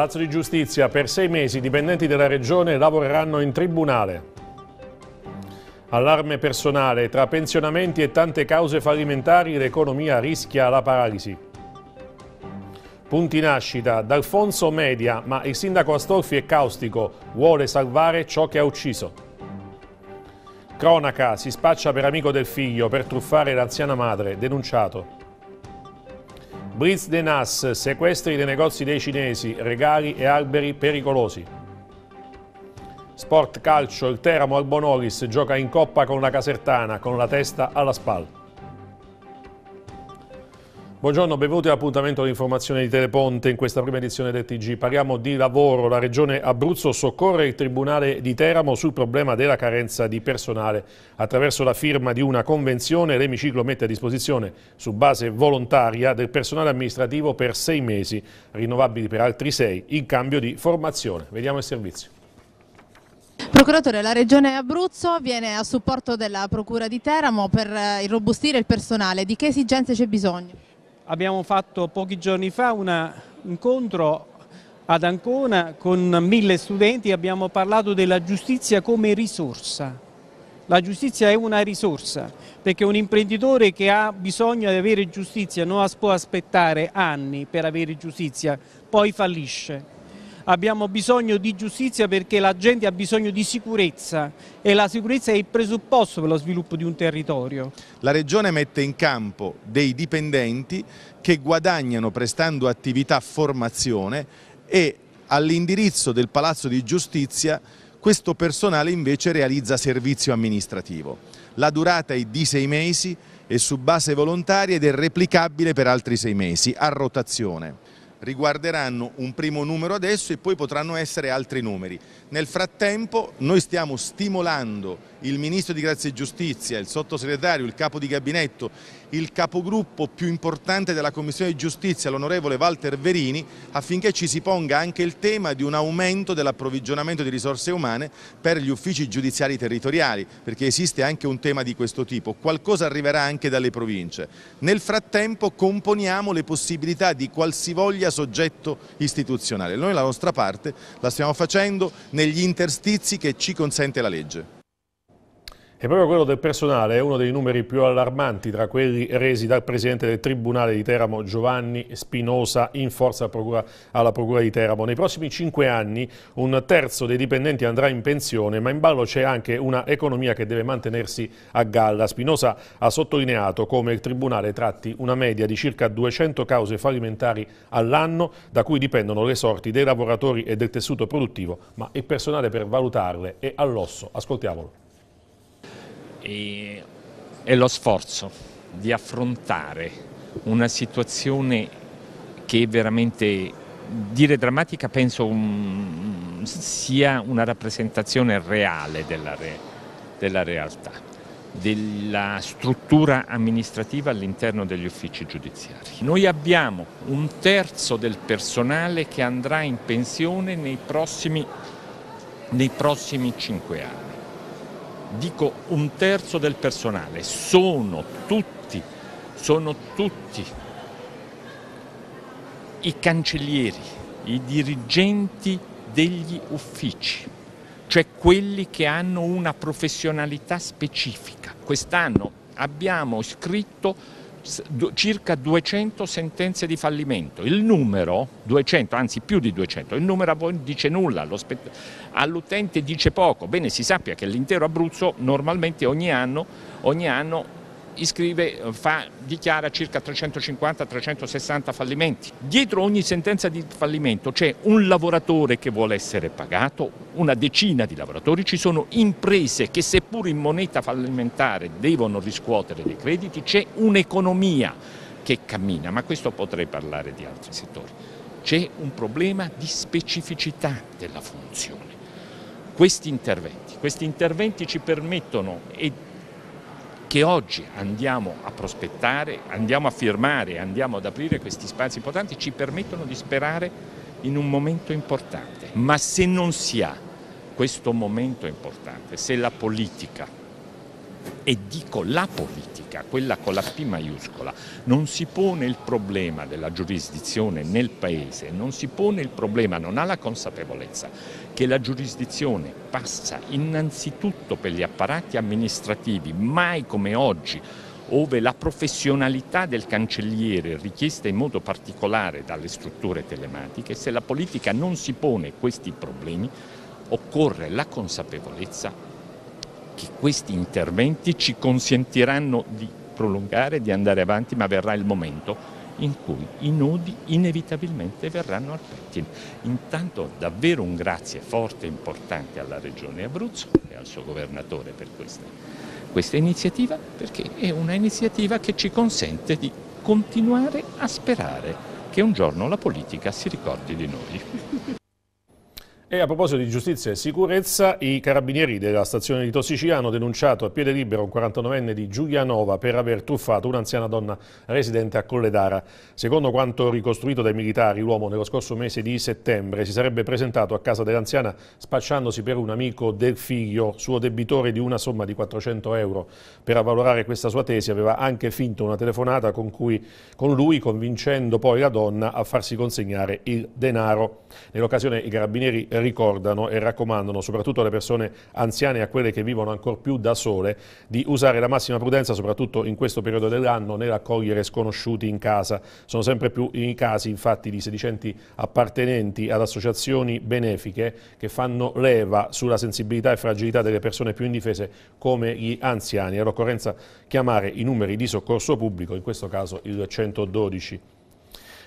Palazzo di Giustizia, per sei mesi i dipendenti della Regione lavoreranno in tribunale. Allarme personale, tra pensionamenti e tante cause fallimentari l'economia rischia la paralisi. Punti nascita, D'Alfonso media, ma il sindaco Astolfi è caustico, vuole salvare ciò che ha ucciso. Cronaca, si spaccia per amico del figlio per truffare l'anziana madre, denunciato. Briz De Nas, sequestri dei negozi dei cinesi, regali e alberi pericolosi. Sport Calcio, il Teramo Albonolis gioca in coppa con la Casertana, con la testa alla spalla. Buongiorno, benvenuti all'appuntamento all'informazione di Teleponte in questa prima edizione del TG. Parliamo di lavoro. La Regione Abruzzo soccorre il Tribunale di Teramo sul problema della carenza di personale. Attraverso la firma di una convenzione l'emiciclo mette a disposizione su base volontaria del personale amministrativo per sei mesi, rinnovabili per altri sei, in cambio di formazione. Vediamo il servizio. Procuratore, la Regione Abruzzo viene a supporto della Procura di Teramo per eh, irrobustire il personale. Di che esigenze c'è bisogno? abbiamo fatto pochi giorni fa un incontro ad Ancona con mille studenti abbiamo parlato della giustizia come risorsa. La giustizia è una risorsa perché un imprenditore che ha bisogno di avere giustizia non può aspettare anni per avere giustizia, poi fallisce abbiamo bisogno di giustizia perché la gente ha bisogno di sicurezza e la sicurezza è il presupposto per lo sviluppo di un territorio. La Regione mette in campo dei dipendenti che guadagnano prestando attività formazione e all'indirizzo del Palazzo di Giustizia questo personale invece realizza servizio amministrativo. La durata è di sei mesi, e su base volontaria ed è replicabile per altri sei mesi, a rotazione riguarderanno un primo numero adesso e poi potranno essere altri numeri. Nel frattempo noi stiamo stimolando il Ministro di Grazia e Giustizia, il Sottosegretario, il Capo di Gabinetto, il Capogruppo più importante della Commissione di Giustizia, l'Onorevole Walter Verini, affinché ci si ponga anche il tema di un aumento dell'approvvigionamento di risorse umane per gli uffici giudiziari territoriali, perché esiste anche un tema di questo tipo. Qualcosa arriverà anche dalle province. Nel frattempo componiamo le possibilità di qualsivoglia soggetto istituzionale. Noi la nostra parte la stiamo facendo negli interstizi che ci consente la legge. E proprio quello del personale è uno dei numeri più allarmanti tra quelli resi dal presidente del Tribunale di Teramo Giovanni Spinosa in forza alla procura, alla procura di Teramo. Nei prossimi cinque anni un terzo dei dipendenti andrà in pensione, ma in ballo c'è anche una economia che deve mantenersi a galla. Spinosa ha sottolineato come il Tribunale tratti una media di circa 200 cause fallimentari all'anno, da cui dipendono le sorti dei lavoratori e del tessuto produttivo, ma il personale per valutarle è all'osso. Ascoltiamolo è lo sforzo di affrontare una situazione che è veramente, dire drammatica penso um, sia una rappresentazione reale della, re, della realtà, della struttura amministrativa all'interno degli uffici giudiziari. Noi abbiamo un terzo del personale che andrà in pensione nei prossimi, nei prossimi cinque anni dico un terzo del personale, sono tutti, sono tutti i cancellieri, i dirigenti degli uffici, cioè quelli che hanno una professionalità specifica. Quest'anno abbiamo iscritto circa 200 sentenze di fallimento. Il numero, 200, anzi più di 200, il numero a voi dice nulla, all'utente dice poco. Bene, si sappia che l'intero Abruzzo normalmente ogni anno, ogni anno iscrive, eh, fa, dichiara circa 350-360 fallimenti. Dietro ogni sentenza di fallimento c'è un lavoratore che vuole essere pagato, una decina di lavoratori, ci sono imprese che seppur in moneta fallimentare devono riscuotere dei crediti, c'è un'economia che cammina, ma questo potrei parlare di altri settori. C'è un problema di specificità della funzione. Questi interventi, questi interventi ci permettono e che oggi andiamo a prospettare, andiamo a firmare, andiamo ad aprire questi spazi importanti, ci permettono di sperare in un momento importante. Ma se non si ha questo momento importante, se la politica e dico la politica, quella con la P maiuscola, non si pone il problema della giurisdizione nel Paese, non si pone il problema, non ha la consapevolezza che la giurisdizione passa innanzitutto per gli apparati amministrativi, mai come oggi, ove la professionalità del cancelliere è richiesta in modo particolare dalle strutture telematiche, se la politica non si pone questi problemi, occorre la consapevolezza che questi interventi ci consentiranno di prolungare, di andare avanti, ma verrà il momento in cui i nodi inevitabilmente verranno al pettine. Intanto davvero un grazie forte e importante alla Regione Abruzzo e al suo governatore per questa, questa iniziativa, perché è una iniziativa che ci consente di continuare a sperare che un giorno la politica si ricordi di noi. E a proposito di giustizia e sicurezza, i carabinieri della stazione di Tossicina hanno denunciato a piede libero un 49enne di Giulianova per aver truffato un'anziana donna residente a Colledara. Secondo quanto ricostruito dai militari, l'uomo nello scorso mese di settembre si sarebbe presentato a casa dell'anziana spacciandosi per un amico del figlio, suo debitore di una somma di 400 euro. Per avvalorare questa sua tesi aveva anche finto una telefonata con, cui, con lui, convincendo poi la donna a farsi consegnare il denaro. Nell'occasione i carabinieri eh, ricordano e raccomandano soprattutto alle persone anziane e a quelle che vivono ancora più da sole di usare la massima prudenza soprattutto in questo periodo dell'anno nell'accogliere sconosciuti in casa. Sono sempre più i casi infatti di sedicenti appartenenti ad associazioni benefiche che fanno leva sulla sensibilità e fragilità delle persone più indifese come gli anziani. All'occorrenza chiamare i numeri di soccorso pubblico, in questo caso il 112.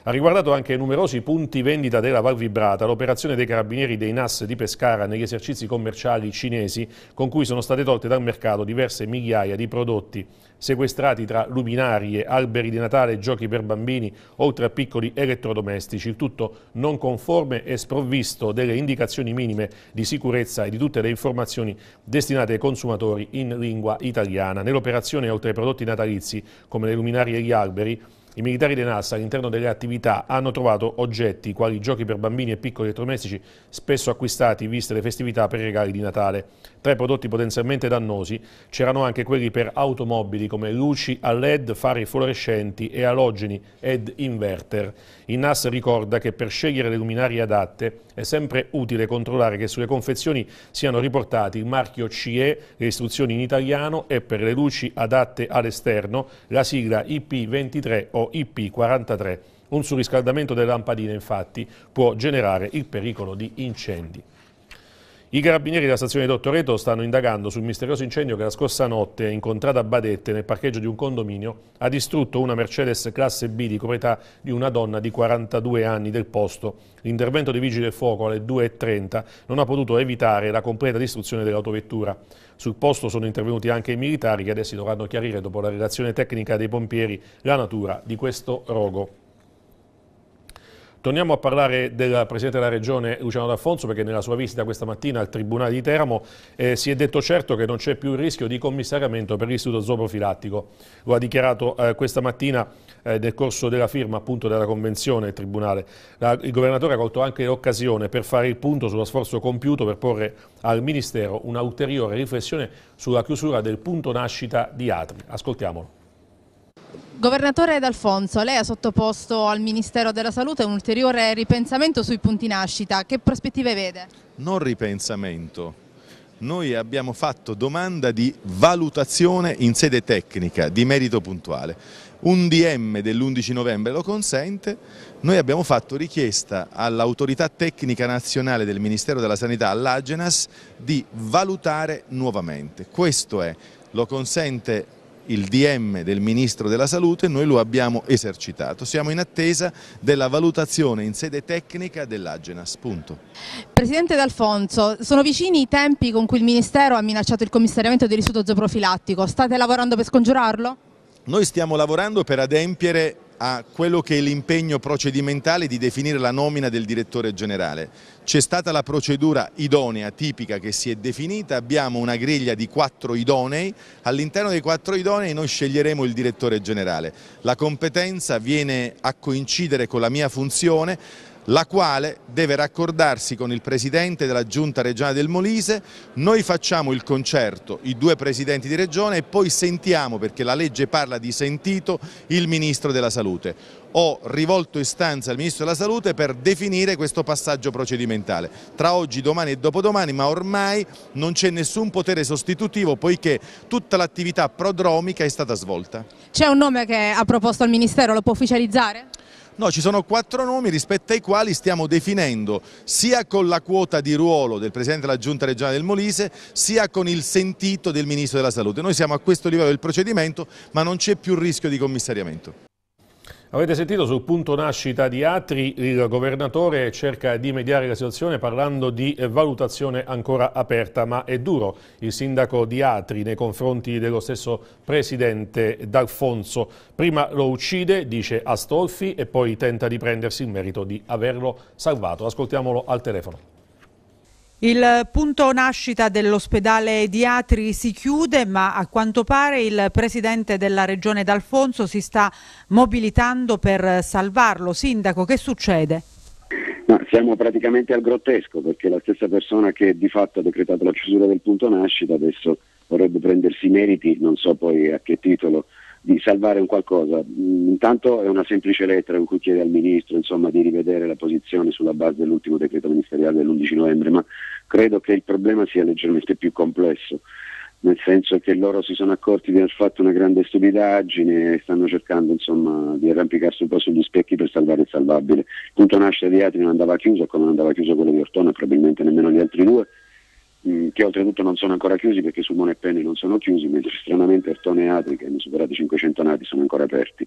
Ha riguardato anche numerosi punti vendita della Val Vibrata, l'operazione dei carabinieri dei NAS di Pescara negli esercizi commerciali cinesi, con cui sono state tolte dal mercato diverse migliaia di prodotti sequestrati tra luminarie, alberi di Natale, giochi per bambini, oltre a piccoli elettrodomestici, il tutto non conforme e sprovvisto delle indicazioni minime di sicurezza e di tutte le informazioni destinate ai consumatori in lingua italiana. Nell'operazione, oltre ai prodotti natalizi, come le luminarie e gli alberi, i militari dei NASA all'interno delle attività hanno trovato oggetti quali giochi per bambini e piccoli elettrodomestici spesso acquistati viste le festività per i regali di Natale. Tra i prodotti potenzialmente dannosi c'erano anche quelli per automobili come luci a LED, fari fluorescenti e alogeni ed inverter. Il NASA ricorda che per scegliere le luminarie adatte è sempre utile controllare che sulle confezioni siano riportati il marchio CE, le istruzioni in italiano e per le luci adatte all'esterno la sigla IP23 o IP43. Un surriscaldamento delle lampadine infatti può generare il pericolo di incendi. I carabinieri della stazione di Dottoreto stanno indagando sul misterioso incendio che la scorsa notte, in a Badette, nel parcheggio di un condominio, ha distrutto una Mercedes classe B di proprietà di una donna di 42 anni del posto. L'intervento dei vigili del fuoco alle 2.30 non ha potuto evitare la completa distruzione dell'autovettura. Sul posto sono intervenuti anche i militari che adesso dovranno chiarire, dopo la relazione tecnica dei pompieri, la natura di questo rogo. Torniamo a parlare del Presidente della Regione Luciano D'Alfonso perché nella sua visita questa mattina al Tribunale di Teramo eh, si è detto certo che non c'è più il rischio di commissariamento per l'istituto zooprofilattico. Lo ha dichiarato eh, questa mattina eh, nel corso della firma appunto della convenzione il Tribunale. La, il Governatore ha colto anche l'occasione per fare il punto sullo sforzo compiuto per porre al Ministero un'ulteriore riflessione sulla chiusura del punto nascita di Atri. Ascoltiamolo. Governatore D'Alfonso, lei ha sottoposto al Ministero della Salute un ulteriore ripensamento sui punti nascita. Che prospettive vede? Non ripensamento. Noi abbiamo fatto domanda di valutazione in sede tecnica, di merito puntuale. Un DM dell'11 novembre lo consente, noi abbiamo fatto richiesta all'autorità tecnica nazionale del Ministero della Sanità, all'Agenas, di valutare nuovamente. Questo è, lo consente il DM del Ministro della Salute, noi lo abbiamo esercitato. Siamo in attesa della valutazione in sede tecnica dell'Agenas. Punto. Presidente D'Alfonso, sono vicini i tempi con cui il Ministero ha minacciato il commissariamento del rifiuto zooprofilattico. State lavorando per scongiurarlo? Noi stiamo lavorando per adempiere a quello che è l'impegno procedimentale di definire la nomina del direttore generale. C'è stata la procedura idonea, tipica, che si è definita, abbiamo una griglia di quattro idonei, all'interno dei quattro idonei noi sceglieremo il direttore generale. La competenza viene a coincidere con la mia funzione, la quale deve raccordarsi con il presidente della giunta regionale del Molise, noi facciamo il concerto, i due presidenti di regione e poi sentiamo, perché la legge parla di sentito, il ministro della salute. Ho rivolto istanza al ministro della salute per definire questo passaggio procedimentale, tra oggi, domani e dopodomani, ma ormai non c'è nessun potere sostitutivo poiché tutta l'attività prodromica è stata svolta. C'è un nome che ha proposto al ministero, lo può ufficializzare? No, ci sono quattro nomi rispetto ai quali stiamo definendo sia con la quota di ruolo del Presidente della Giunta regionale del Molise sia con il sentito del Ministro della Salute. Noi siamo a questo livello del procedimento ma non c'è più rischio di commissariamento. Avete sentito sul punto nascita di Atri, il governatore cerca di mediare la situazione parlando di valutazione ancora aperta, ma è duro il sindaco di Atri nei confronti dello stesso presidente D'Alfonso. Prima lo uccide, dice Astolfi, e poi tenta di prendersi il merito di averlo salvato. Ascoltiamolo al telefono. Il punto nascita dell'ospedale di Atri si chiude, ma a quanto pare il presidente della regione D'Alfonso si sta mobilitando per salvarlo. Sindaco, che succede? No, siamo praticamente al grottesco perché la stessa persona che di fatto ha decretato la chiusura del punto nascita adesso vorrebbe prendersi i meriti, non so poi a che titolo, di salvare un qualcosa. Mm, intanto è una semplice lettera in cui chiede al Ministro insomma, di rivedere la posizione sulla base dell'ultimo decreto ministeriale dell'11 novembre, ma credo che il problema sia leggermente più complesso, nel senso che loro si sono accorti di aver fatto una grande stupidaggine e stanno cercando insomma, di arrampicarsi un po' sugli specchi per salvare il salvabile. Il punto nascita di Atri non andava chiuso, come non andava chiuso quello di Ortona, probabilmente nemmeno gli altri due, che oltretutto non sono ancora chiusi perché su e Penne non sono chiusi, mentre stranamente Ertone e Adri, che hanno superato i 500 nati, sono ancora aperti.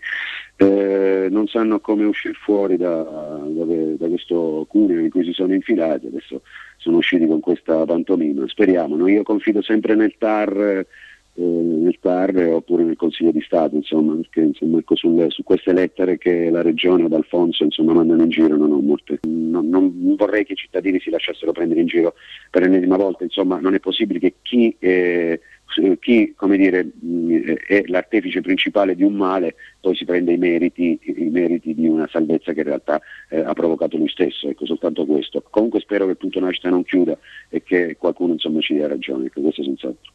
Eh, non sanno come uscire fuori da, da, da questo cuneo in cui si sono infilati, adesso sono usciti con questa pantomima, speriamo, no? io confido sempre nel TAR. Eh, nel TAR oppure nel Consiglio di Stato, insomma, perché insomma, ecco, sulle, su queste lettere che la Regione ad Alfonso insomma, mandano in giro non ho molte. Non, non, vorrei che i cittadini si lasciassero prendere in giro per l'ennesima volta, insomma non è possibile che chi, eh, chi dire, è l'artefice principale di un male poi si prenda i meriti, i meriti di una salvezza che in realtà eh, ha provocato lui stesso, ecco soltanto questo. Comunque spero che il punto nascita non chiuda e che qualcuno insomma, ci dia ragione, ecco, questo senz'altro.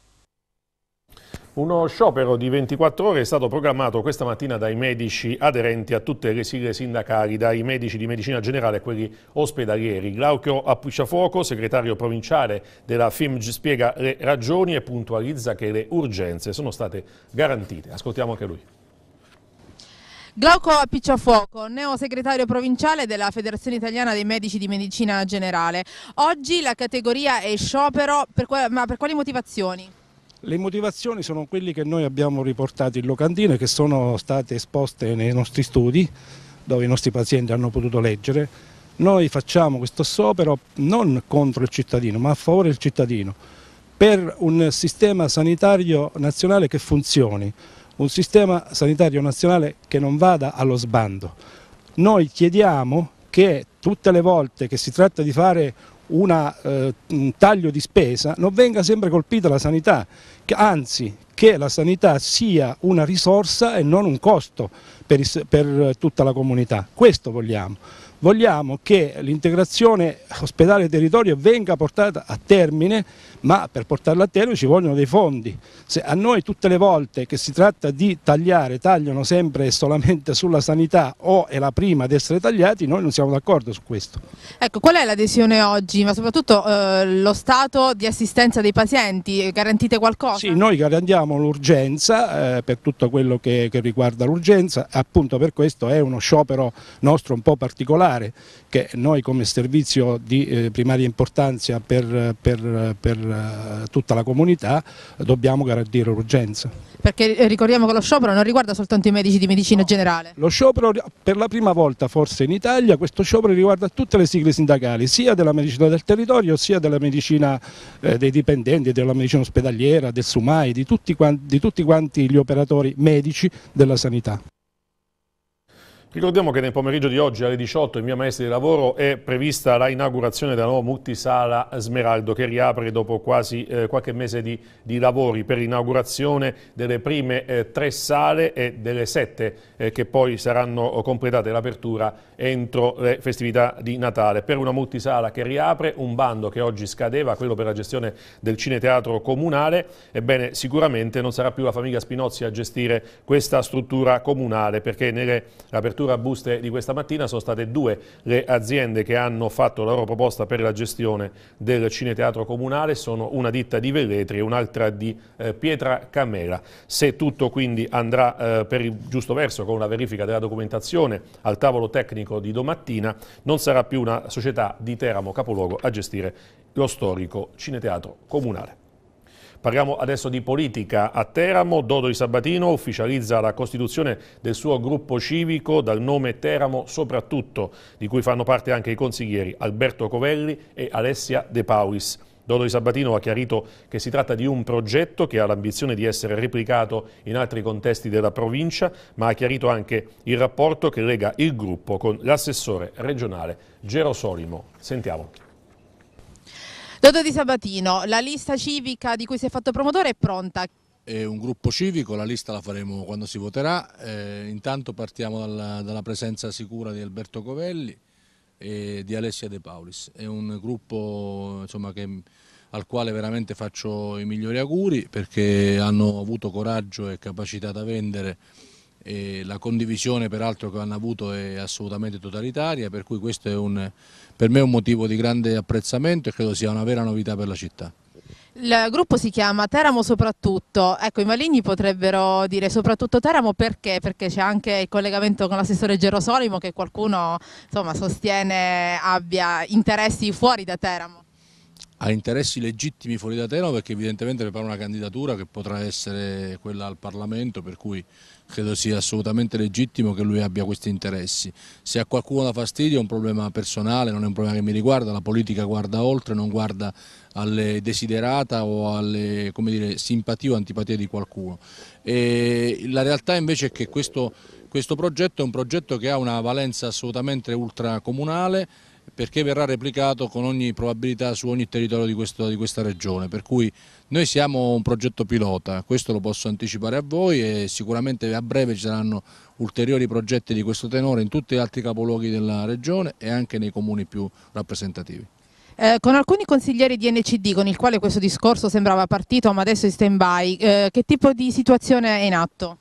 Uno sciopero di 24 ore è stato programmato questa mattina dai medici aderenti a tutte le sigle sindacali, dai medici di medicina generale e quelli ospedalieri. Glauco Appucciafuoco, segretario provinciale della FIMG, spiega le ragioni e puntualizza che le urgenze sono state garantite. Ascoltiamo anche lui. Glauco Appicciafuoco, neo segretario provinciale della Federazione Italiana dei Medici di Medicina Generale. Oggi la categoria è sciopero, per, ma per quali motivazioni? Le motivazioni sono quelle che noi abbiamo riportato in locandina e che sono state esposte nei nostri studi, dove i nostri pazienti hanno potuto leggere. Noi facciamo questo sopero non contro il cittadino, ma a favore del cittadino, per un sistema sanitario nazionale che funzioni, un sistema sanitario nazionale che non vada allo sbando. Noi chiediamo che tutte le volte che si tratta di fare una, eh, un taglio di spesa, non venga sempre colpita la sanità, che, anzi che la sanità sia una risorsa e non un costo per, per tutta la comunità. Questo vogliamo. Vogliamo che l'integrazione ospedale-territorio venga portata a termine ma per portarlo a terra ci vogliono dei fondi. Se a noi tutte le volte che si tratta di tagliare, tagliano sempre e solamente sulla sanità o è la prima ad essere tagliati, noi non siamo d'accordo su questo. Ecco, qual è l'adesione oggi, ma soprattutto eh, lo stato di assistenza dei pazienti? Eh, garantite qualcosa? Sì, noi garantiamo l'urgenza eh, per tutto quello che, che riguarda l'urgenza, appunto per questo è uno sciopero nostro un po' particolare che noi come servizio di eh, primaria importanza per, per, per eh, tutta la comunità dobbiamo garantire urgenza. Perché eh, ricordiamo che lo sciopero non riguarda soltanto i medici di medicina no. generale. Lo sciopero per la prima volta forse in Italia, questo sciopero riguarda tutte le sigle sindacali, sia della medicina del territorio, sia della medicina eh, dei dipendenti, della medicina ospedaliera, del SUMAI, di tutti, quanti, di tutti quanti gli operatori medici della sanità. Ricordiamo che nel pomeriggio di oggi alle 18 in via Maestri di Lavoro è prevista la inaugurazione della nuova multisala Smeraldo che riapre dopo quasi eh, qualche mese di, di lavori per l'inaugurazione delle prime eh, tre sale e delle sette eh, che poi saranno eh, completate l'apertura entro le festività di Natale. Per una multisala che riapre un bando che oggi scadeva, quello per la gestione del cineteatro comunale, ebbene sicuramente non sarà più la famiglia Spinozzi a gestire questa struttura comunale perché nelle aperture apertura buste di questa mattina sono state due le aziende che hanno fatto la loro proposta per la gestione del cineteatro comunale, sono una ditta di Velletri e un'altra di eh, Pietra Camera. Se tutto quindi andrà eh, per il giusto verso con la verifica della documentazione al tavolo tecnico di domattina, non sarà più una società di Teramo capoluogo a gestire lo storico cineteatro comunale. Parliamo adesso di politica. A Teramo, Dodo di Sabatino ufficializza la costituzione del suo gruppo civico dal nome Teramo soprattutto, di cui fanno parte anche i consiglieri Alberto Covelli e Alessia De Paulis. Dodo di Sabatino ha chiarito che si tratta di un progetto che ha l'ambizione di essere replicato in altri contesti della provincia, ma ha chiarito anche il rapporto che lega il gruppo con l'assessore regionale Gero Solimo. Sentiamo. Dodo Di Sabatino, la lista civica di cui si è fatto promotore è pronta. È un gruppo civico, la lista la faremo quando si voterà, eh, intanto partiamo dalla, dalla, presenza sicura di Alberto Covelli e di Alessia De Paulis, è un gruppo insomma, che, al quale veramente faccio i migliori auguri perché hanno avuto coraggio e capacità da vendere e la condivisione peraltro che hanno avuto è assolutamente totalitaria, per cui questo è un, per me un motivo di grande apprezzamento e credo sia una vera novità per la città. Il gruppo si chiama Teramo soprattutto, ecco i maligni potrebbero dire soprattutto Teramo perché? Perché c'è anche il collegamento con l'assessore Gerosolimo che qualcuno insomma, sostiene abbia interessi fuori da Teramo. Ha interessi legittimi fuori da Teramo perché evidentemente prepara una candidatura che potrà essere quella al Parlamento per cui credo sia assolutamente legittimo che lui abbia questi interessi. Se a qualcuno da fastidio è un problema personale, non è un problema che mi riguarda, la politica guarda oltre, non guarda alle desiderata o alle dire, simpatie o antipatie di qualcuno. E la realtà invece è che questo, questo progetto è un progetto che ha una valenza assolutamente ultracomunale, perché verrà replicato con ogni probabilità su ogni territorio di, questo, di, questa regione, per cui noi siamo un progetto pilota, questo lo posso anticipare a voi e sicuramente a breve ci saranno ulteriori progetti di questo tenore in tutti gli altri capoluoghi della regione e anche nei comuni più rappresentativi. Eh, con alcuni consiglieri di NCD con il quale questo discorso sembrava partito ma adesso è stand by, eh, che tipo di situazione è in atto?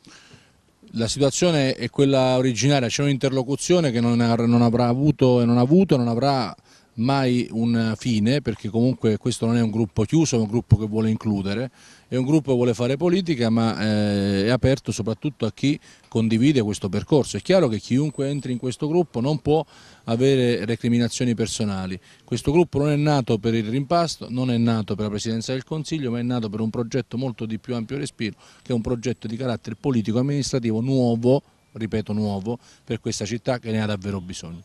La situazione è quella originaria, c'è un'interlocuzione che non, non, avrà avuto e non ha avuto e non avrà mai un fine perché comunque questo non è un gruppo chiuso, è un gruppo che vuole includere è un gruppo che vuole fare politica ma eh, è aperto soprattutto a chi condivide questo percorso. È chiaro che chiunque entri in questo gruppo non può avere recriminazioni personali. Questo gruppo non è nato per il rimpasto, non è nato per la Presidenza del Consiglio, ma è nato per un progetto molto di più ampio respiro, che è un progetto di carattere politico-amministrativo nuovo, ripeto nuovo, per questa città che ne ha davvero bisogno.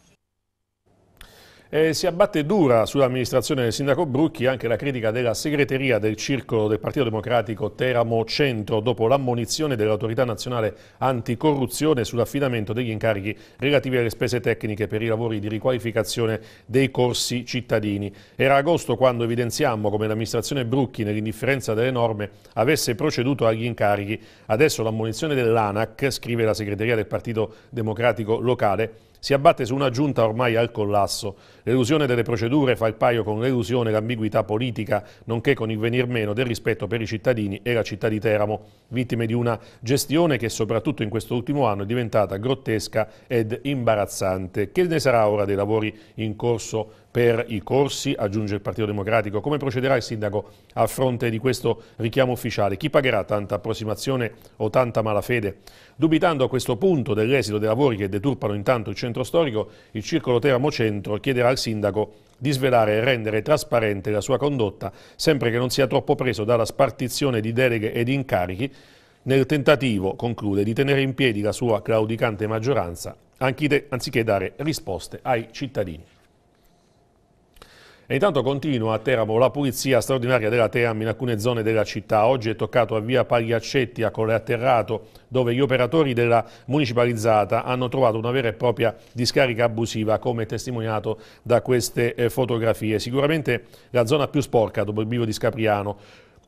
Eh, si abbatte dura sull'amministrazione del sindaco Brucchi anche la critica della segreteria del circolo del Partito Democratico Teramo Centro dopo l'ammonizione dell'autorità nazionale anticorruzione sull'affidamento degli incarichi relativi alle spese tecniche per i lavori di riqualificazione dei corsi cittadini. Era agosto quando evidenziammo come l'amministrazione Brucchi nell'indifferenza delle norme avesse proceduto agli incarichi. Adesso l'ammonizione dell'ANAC, scrive la segreteria del Partito Democratico locale, si abbatte su una giunta ormai al collasso. L'elusione delle procedure fa il paio con l'elusione e l'ambiguità politica, nonché con il venir meno del rispetto per i cittadini e la città di Teramo, vittime di una gestione che soprattutto in quest'ultimo anno è diventata grottesca ed imbarazzante. Che ne sarà ora dei lavori in corso per i corsi, aggiunge il Partito Democratico. Come procederà il Sindaco a fronte di questo richiamo ufficiale? Chi pagherà tanta approssimazione o tanta malafede? Dubitando a questo punto dell'esito dei lavori che deturpano intanto il centro storico, il Circolo Teramo Centro chiederà al Sindaco di svelare e rendere trasparente la sua condotta, sempre che non sia troppo preso dalla spartizione di deleghe e di incarichi, nel tentativo, conclude, di tenere in piedi la sua claudicante maggioranza, anziché dare risposte ai cittadini. E intanto continua a Teramo la pulizia straordinaria della Teramo in alcune zone della città. Oggi è toccato a via Pagliaccetti a Colleatterrato dove gli operatori della municipalizzata hanno trovato una vera e propria discarica abusiva come testimoniato da queste eh, fotografie. Sicuramente la zona più sporca dopo il bivio di Scapriano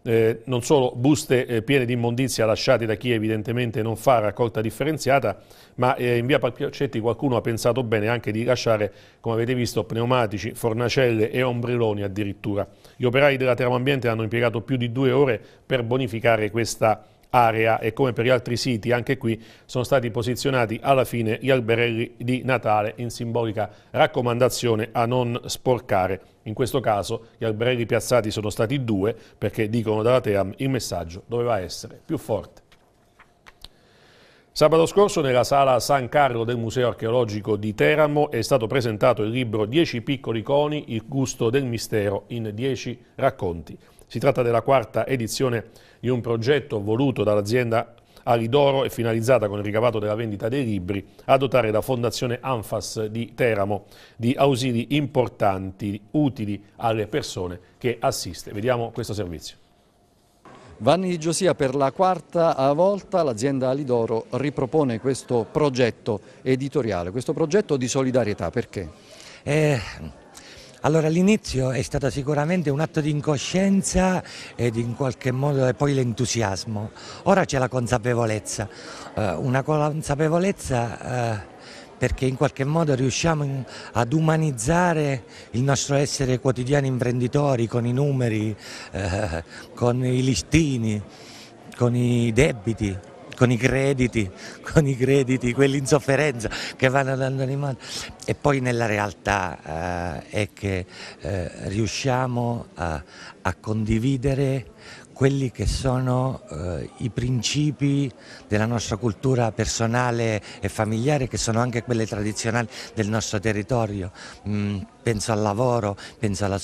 eh, non solo buste eh, piene di immondizia lasciate da chi evidentemente non fa raccolta differenziata, ma eh, in via Palpioccetti qualcuno ha pensato bene anche di lasciare, come avete visto, pneumatici, fornacelle e ombreloni addirittura. Gli operai della Termoambiente hanno impiegato più di due ore per bonificare questa area e come per gli altri siti anche qui sono stati posizionati alla fine gli alberelli di Natale in simbolica raccomandazione a non sporcare. In questo caso gli alberelli piazzati sono stati due perché dicono dalla Team il messaggio doveva essere più forte. Sabato scorso nella sala San Carlo del Museo Archeologico di Teramo è stato presentato il libro Dieci piccoli coni, il gusto del mistero in dieci racconti. Si tratta della quarta edizione di un progetto voluto dall'azienda Alidoro e finalizzata con il ricavato della vendita dei libri a dotare la Fondazione Anfas di Teramo di ausili importanti utili alle persone che assiste. Vediamo questo servizio. Vanni di Giosia per la quarta volta l'azienda Alidoro ripropone questo progetto editoriale, questo progetto di solidarietà, perché? Eh, allora all'inizio è stato sicuramente un atto di incoscienza ed in qualche modo poi l'entusiasmo. Ora c'è la consapevolezza, eh, una consapevolezza eh, perché in qualche modo riusciamo ad umanizzare il nostro essere quotidiani imprenditori con i numeri, eh, con i listini, con i debiti con i crediti, con i crediti, quelli in sofferenza che vanno ad animare. E poi nella realtà eh, è che eh, riusciamo a, a condividere quelli che sono eh, i principi della nostra cultura personale e familiare, che sono anche quelli tradizionali del nostro territorio. Mm, penso al lavoro, penso alla,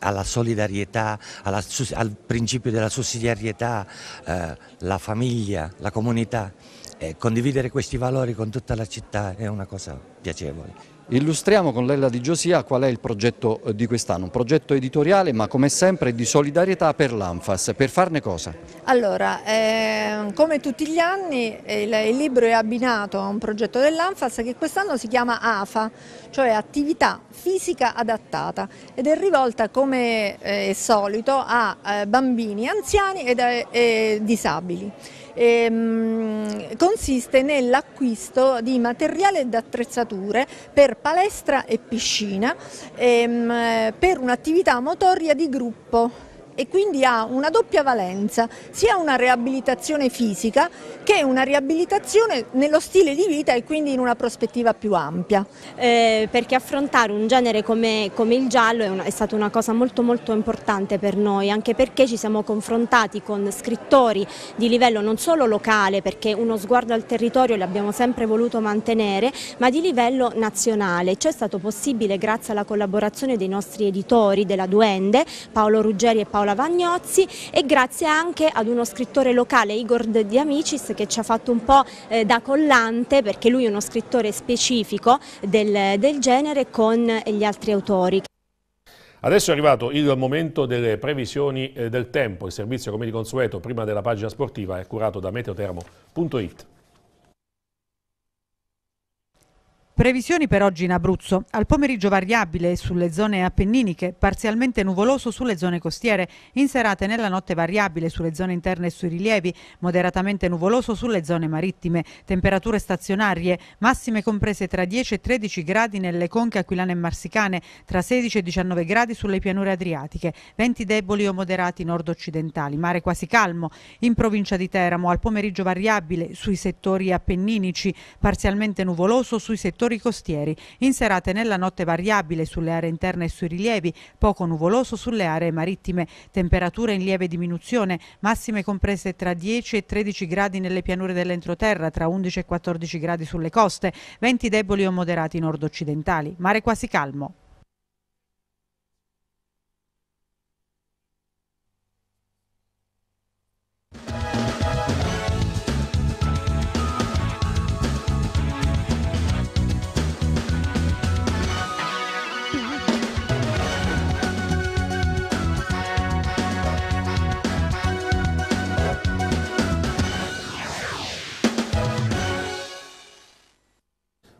alla solidarietà, alla, al principio della sussidiarietà, eh, la famiglia, la comunità. E condividere questi valori con tutta la città è una cosa piacevole. Illustriamo con Lella Di Giosia qual è il progetto eh, di quest'anno, un progetto editoriale ma come sempre di solidarietà per l'Anfas, per farne cosa? Allora, eh, come tutti gli anni il, il, libro è abbinato a un progetto dell'Anfas che quest'anno si chiama AFA, cioè Attività Fisica Adattata ed è rivolta come eh, è solito a eh, bambini, anziani eh, e disabili ehm, consiste nell'acquisto di materiale ed attrezzature per palestra e piscina ehm, per un'attività motoria di gruppo e quindi ha una doppia valenza, sia una riabilitazione fisica che una riabilitazione nello stile di vita e quindi in una prospettiva più ampia. Eh, perché affrontare un genere come, come il giallo è, una, è, stata una cosa molto molto importante per noi, anche perché ci siamo confrontati con scrittori di livello non solo locale, perché uno sguardo al territorio l'abbiamo sempre voluto mantenere, ma di livello nazionale. Ciò è stato possibile grazie alla collaborazione dei nostri editori della Duende, Paolo Ruggeri e Paolo Paola Vagnozzi e grazie anche ad uno scrittore locale Igor Di Amicis che ci ha fatto un po' eh, da collante perché lui è uno scrittore specifico del, del genere con gli altri autori. Adesso è arrivato il momento delle previsioni eh, del tempo. Il servizio, come di consueto, prima della pagina sportiva è curato da meteotermo.it. Previsioni per oggi in Abruzzo. Al pomeriggio variabile sulle zone appenniniche, parzialmente nuvoloso sulle zone costiere, in serata e nella notte variabile sulle zone interne e sui rilievi, moderatamente nuvoloso sulle zone marittime, temperature stazionarie, massime comprese tra 10 e 13 gradi nelle conche aquilane e marsicane, tra 16 e 19 gradi sulle pianure adriatiche, venti deboli o moderati nord-occidentali, mare quasi calmo. In provincia di Teramo al pomeriggio variabile sui settori appenninici, parzialmente nuvoloso sui settori settori costieri. In serata e nella notte variabile sulle aree interne e sui rilievi, poco nuvoloso sulle aree marittime. Temperature in lieve diminuzione, massime comprese tra 10 e 13 gradi nelle pianure dell'entroterra, tra 11 e 14 gradi sulle coste, venti deboli o moderati nord-occidentali. Mare quasi calmo.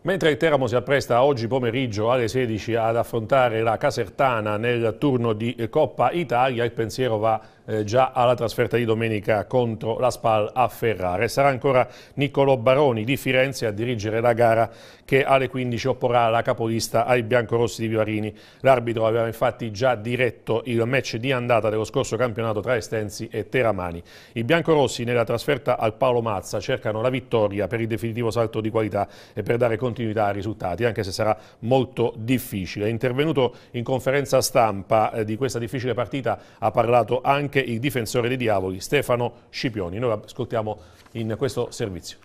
Mentre il Teramo si appresta oggi pomeriggio alle 16 ad affrontare la Casertana nel turno di Coppa Italia, il pensiero va eh, già alla trasferta di domenica contro la Spal a Ferrara. sarà ancora Niccolò Baroni di Firenze a dirigere la gara che alle 15 opporrà la capolista ai biancorossi di Vivarini. L'arbitro aveva infatti già diretto il match di andata dello scorso campionato tra Estensi e Teramani. I biancorossi nella trasferta al Paolo Mazza cercano la vittoria per il definitivo salto di qualità e per dare continuità ai risultati, anche se sarà molto difficile. Intervenuto in conferenza stampa eh, di questa difficile partita ha parlato anche il difensore dei Diavoli, Stefano Scipioni. Noi ascoltiamo in questo servizio.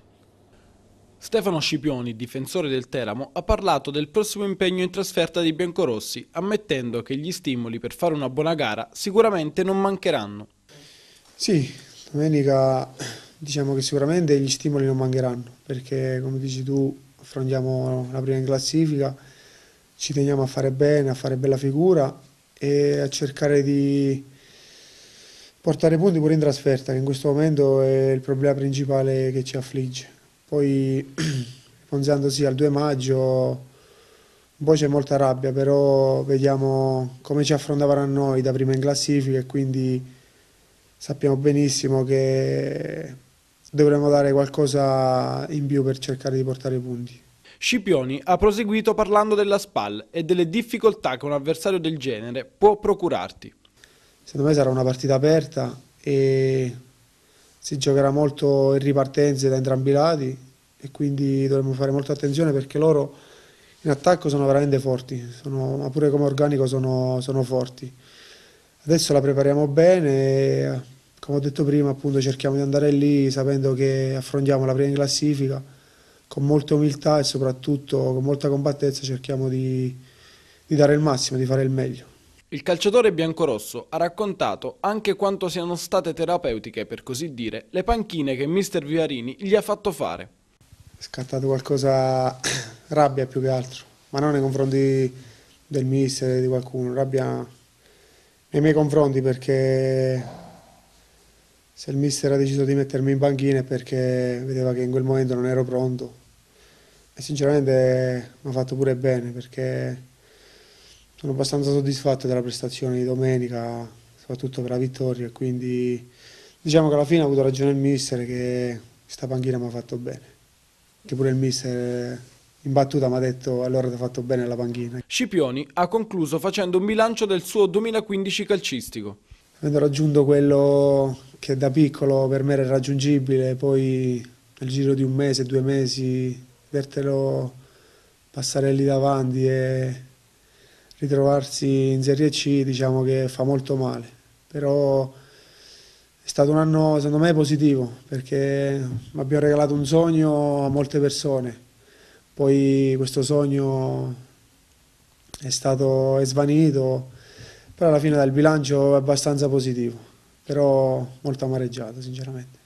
Stefano Scipioni, difensore del Teramo, ha parlato del prossimo impegno in trasferta dei biancorossi, ammettendo che gli stimoli per fare una buona gara sicuramente non mancheranno. Sì, domenica diciamo che sicuramente gli stimoli non mancheranno, perché come dici tu affrontiamo la prima in classifica, ci teniamo a fare bene, a fare bella figura e a cercare di portare punti pure in trasferta, che in questo momento è il problema principale che ci affligge. Poi, pensandosi al 2 maggio, un po' c'è molta rabbia, però vediamo come ci affrontavano noi da prima in classifica e quindi sappiamo benissimo che dovremmo dare qualcosa in più per cercare di portare punti. Scipioni ha proseguito parlando della SPAL e delle difficoltà che un avversario del genere può procurarti secondo me sarà una partita aperta e si giocherà molto in ripartenze da entrambi i lati e quindi dovremmo fare molta attenzione perché loro in attacco sono veramente forti, sono, ma pure come organico sono, sono, forti. Adesso la prepariamo bene, e, come ho detto prima appunto cerchiamo di andare lì sapendo che affrontiamo la prima in classifica con molta umiltà e soprattutto con molta compattezza cerchiamo di, di dare il massimo, di fare il meglio. Il calciatore biancorosso ha raccontato anche quanto siano state terapeutiche, per così dire, le panchine che mister Vivarini gli ha fatto fare. È scattato qualcosa, rabbia più che altro, ma non nei confronti del mister, di qualcuno, rabbia nei miei confronti perché se il mister ha deciso di mettermi in panchina è perché vedeva che in quel momento non ero pronto e sinceramente mi ha fatto pure bene perché sono abbastanza soddisfatto della prestazione di domenica, soprattutto per la vittoria, quindi diciamo che alla fine ha avuto ragione il mister che questa panchina mi ha fatto bene, che pure il mister in battuta mi ha detto allora ti ha fatto bene la panchina. Scipioni ha concluso facendo un bilancio del suo 2015 calcistico. Avendo raggiunto quello che da piccolo per me era irraggiungibile, poi nel giro di un mese, due mesi, vertelo passare lì davanti e ritrovarsi in Serie C diciamo che fa molto male, però è stato un anno secondo me positivo perché abbiamo regalato un sogno a molte persone, poi questo sogno è stato è svanito, però alla fine dal bilancio è abbastanza positivo, però molto amareggiato sinceramente.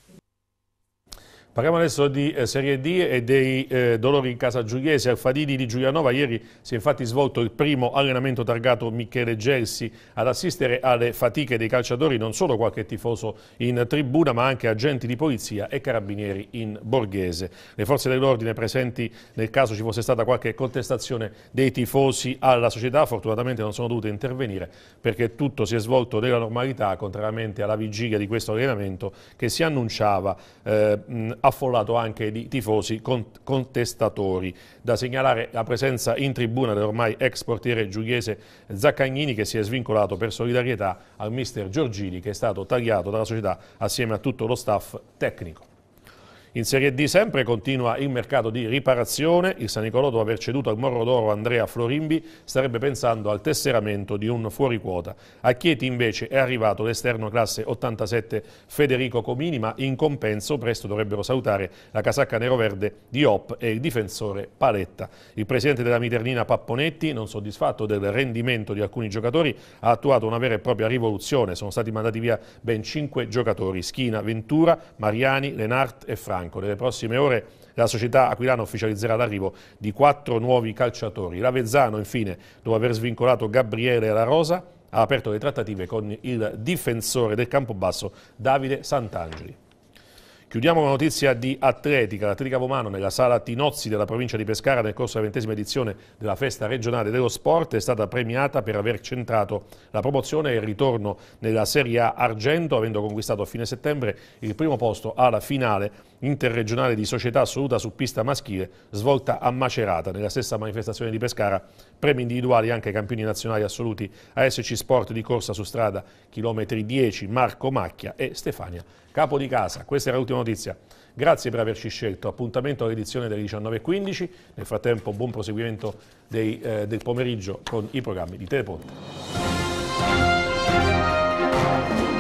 Parliamo adesso di eh, Serie D e dei eh, dolori in casa giuliese. Al Fadini di Giulianova ieri si è infatti svolto il primo allenamento targato Michele Gelsi ad assistere alle fatiche dei calciatori, non solo qualche tifoso in tribuna, ma anche agenti di polizia e carabinieri in borghese. Le forze dell'ordine presenti nel caso ci fosse stata qualche contestazione dei tifosi alla società, fortunatamente non sono dovute intervenire perché tutto si è svolto nella normalità, contrariamente alla vigilia di questo allenamento che si annunciava eh, affollato anche di tifosi contestatori. Da segnalare la presenza in tribuna dell'ormai ex portiere giuliese Zaccagnini che si è svincolato per solidarietà al mister Giorgini che è stato tagliato dalla società assieme a tutto lo staff tecnico. In Serie D sempre continua il mercato di riparazione, il San Nicolò dopo aver ceduto al Morro d'Oro Andrea Florimbi starebbe pensando al tesseramento di un fuoriquota. A Chieti invece è arrivato l'esterno classe 87 Federico Comini ma in compenso presto dovrebbero salutare la casacca neroverde di Op e il difensore Paletta. Il presidente della Miternina Papponetti, non soddisfatto del rendimento di alcuni giocatori, ha attuato una vera e propria rivoluzione. Sono stati mandati via ben 5 giocatori, Schina, Ventura, Mariani, Lenart e Franco bianco. Nelle prossime ore la società aquilana ufficializzerà l'arrivo di quattro nuovi calciatori. L'Avezzano, infine, dopo aver svincolato Gabriele La Rosa, ha aperto le trattative con il difensore del Campobasso Davide Sant'Angeli. Chiudiamo la notizia di atletica. L'Atletica Romano nella sala Tinozzi della provincia di Pescara nel corso della ventesima edizione della festa regionale dello sport è stata premiata per aver centrato la promozione e il ritorno nella Serie A Argento avendo conquistato a fine settembre il primo posto alla finale interregionale di società assoluta su pista maschile svolta a Macerata. Nella stessa manifestazione di Pescara premi individuali anche ai campioni nazionali assoluti ASC Sport di corsa su strada chilometri 10 Marco Macchia e Stefania Capo di casa, questa era l'ultima notizia. Grazie per averci scelto, appuntamento all'edizione delle 19.15, nel frattempo buon proseguimento dei, eh, del pomeriggio con i programmi di Teleponte.